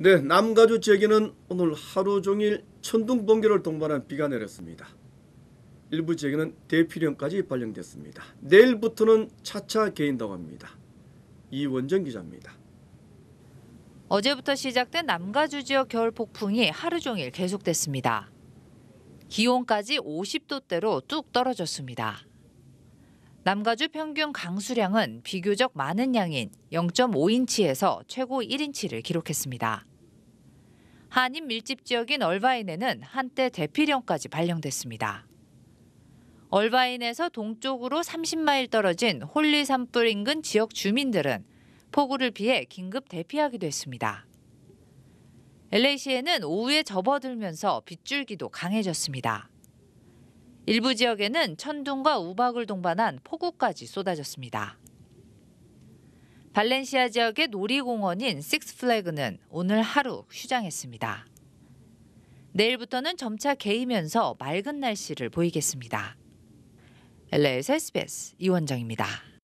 네, 남가주 지역에는 오늘 하루 종일 천둥 번개를 동반한 비가 내렸습니다. 일부 지역에는 대피령까지 발령됐습니다. 내일부터는 차차 개인다고 합니다. 이원정 기자입니다. 어제부터 시작된 남가주 지역 겨울 폭풍이 하루 종일 계속됐습니다. 기온까지 50도대로 뚝 떨어졌습니다. 남가주 평균 강수량은 비교적 많은 양인 0.5인치에서 최고 1인치를 기록했습니다. 한인 밀집 지역인 얼바인에는 한때 대피령까지 발령됐습니다. 얼바인에서 동쪽으로 30마일 떨어진 홀리 산불 인근 지역 주민들은 폭우를 피해 긴급 대피하기도 했습니다. LA시에는 오후에 접어들면서 빗줄기도 강해졌습니다. 일부 지역에는 천둥과 우박을 동반한 폭우까지 쏟아졌습니다. 발렌시아 지역의 놀이공원인 식스플래그는 오늘 하루 휴장했습니다. 내일부터는 점차 개이면서 맑은 날씨를 보이겠습니다. LA에서 s b 이원정입니다.